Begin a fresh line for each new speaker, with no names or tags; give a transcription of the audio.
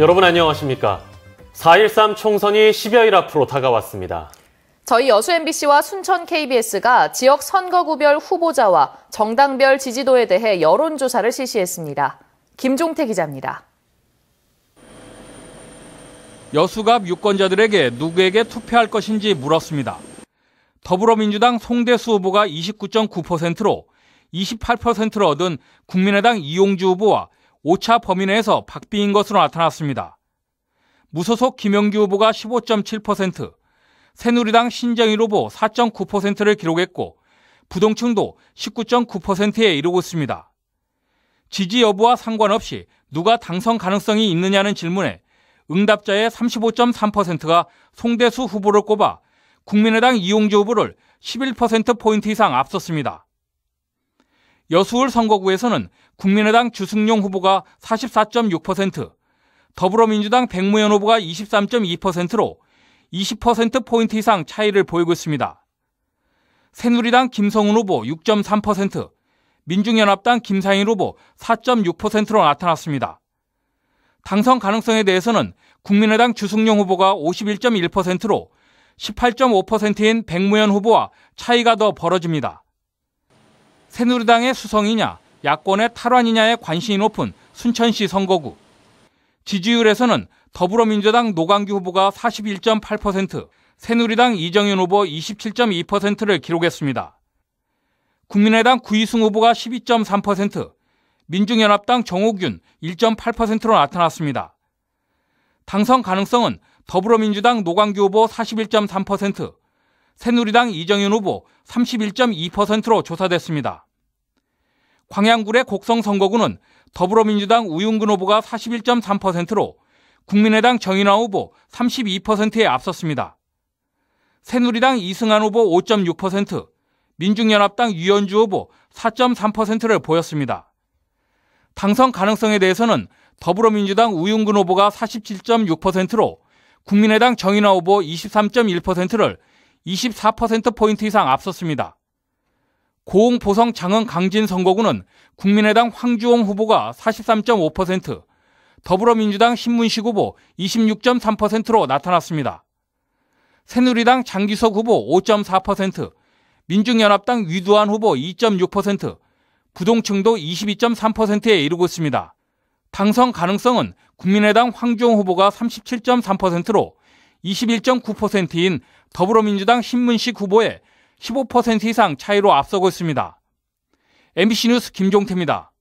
여러분 안녕하십니까? 4.13 총선이 10여일 앞으로 다가왔습니다. 저희 여수 MBC와 순천 KBS가 지역 선거구별 후보자와 정당별 지지도에 대해 여론조사를 실시했습니다. 김종태 기자입니다. 여수갑 유권자들에게 누구에게 투표할 것인지 물었습니다. 더불어민주당 송대수 후보가 29.9%로 28%를 얻은 국민의당 이용주 후보와 5차 범위 내에서 박빙인 것으로 나타났습니다. 무소속 김영규 후보가 15.7%, 새누리당 신정일 후보 4.9%를 기록했고 부동층도 19.9%에 이르고 있습니다. 지지 여부와 상관없이 누가 당선 가능성이 있느냐는 질문에 응답자의 35.3%가 송대수 후보를 꼽아 국민의당 이용주 후보를 11%포인트 이상 앞섰습니다. 여수울 선거구에서는 국민의당 주승용 후보가 44.6%, 더불어민주당 백무현 후보가 23.2%로 20%포인트 이상 차이를 보이고 있습니다. 새누리당 김성훈 후보 6.3%, 민중연합당 김상일 후보 4.6%로 나타났습니다. 당선 가능성에 대해서는 국민의당 주승용 후보가 51.1%로 18.5%인 백무현 후보와 차이가 더 벌어집니다. 새누리당의 수성이냐 야권의 탈환이냐에 관심이 높은 순천시 선거구. 지지율에서는 더불어민주당 노광규 후보가 41.8%, 새누리당 이정현 후보 27.2%를 기록했습니다. 국민의당 구희승 후보가 12.3%, 민중연합당 정옥윤 1.8%로 나타났습니다. 당선 가능성은 더불어민주당 노광규 후보 41.3%, 새누리당 이정현 후보 31.2%로 조사됐습니다. 광양구례 곡성 선거구는 더불어민주당 우윤근 후보가 41.3%로 국민의당 정인화 후보 32%에 앞섰습니다. 새누리당 이승환 후보 5.6%, 민중연합당 유현주 후보 4.3%를 보였습니다. 당선 가능성에 대해서는 더불어민주당 우윤근 후보가 47.6%로 국민의당 정인화 후보 23.1%를 24%포인트 이상 앞섰습니다. 고흥 포성 장흥 강진 선거구는 국민의당 황주홍 후보가 43.5%, 더불어민주당 신문식 후보 26.3%로 나타났습니다. 새누리당 장기석 후보 5.4%, 민중연합당 위두한 후보 2.6%, 부동층도 22.3%에 이르고 있습니다. 당선 가능성은 국민의당 황주홍 후보가 37.3%로 21.9%인 더불어민주당 신문식 후보의 15% 이상 차이로 앞서고 있습니다. MBC 뉴스 김종태입니다.